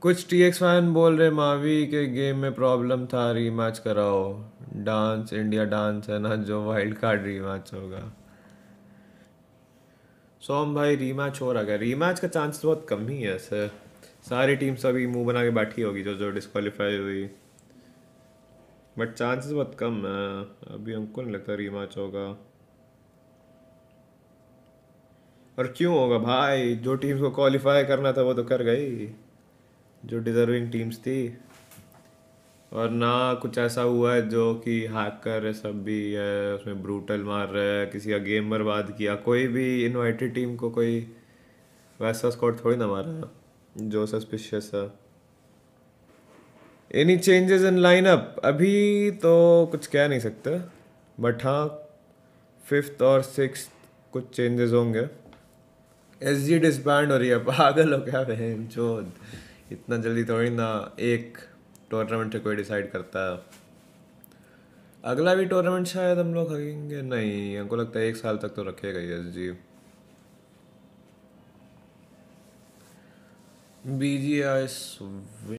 कुछ T x fan बोल रहे मावी के गेम में प्रॉब्लम था रीमैच कराओ डांस इंडिया डांस है ना जो वाइल्ड कार्ड रीमैच होगा सोम भाई रीमैच हो रहा है रीमैच का चांस बहुत कम ही है सर सारी टीम सभी मुंह बना के बैठी होगी जो जो डिस्कालीफाई हुई बट चांसेस बहुत कम है अभी हमको नहीं लगता रीमैच होगा और क्यों होगा भाई जो टीम्स को क्वालिफाई करना था वो तो कर गई जो डिजर्विंग टीम्स थी और ना कुछ ऐसा हुआ है जो कि हैकर सब भी है उसमें ब्रूटल मार रहा है किसी का गेम बर्बाद किया कोई भी इन्वाइटेड टीम को कोई वैसा स्कॉट थोड़ी ना मारा जो सस्पिशियस है एनी चेंजेस इन लाइनअप अभी तो कुछ कह नहीं सकते बट हाँ फिफ्थ और सिक्स कुछ चेंजेस होंगे एस जी डिसबैंड हो रही है पागल हो क्या बहन जो इतना जल्दी थोड़ी ना एक टूर्नामेंट से कोई डिसाइड करता है अगला भी टूर्नामेंट शायद हम लोग रखेंगे नहीं हमको लगता है एक साल तक तो रखेगा ही एस जी बी जी आई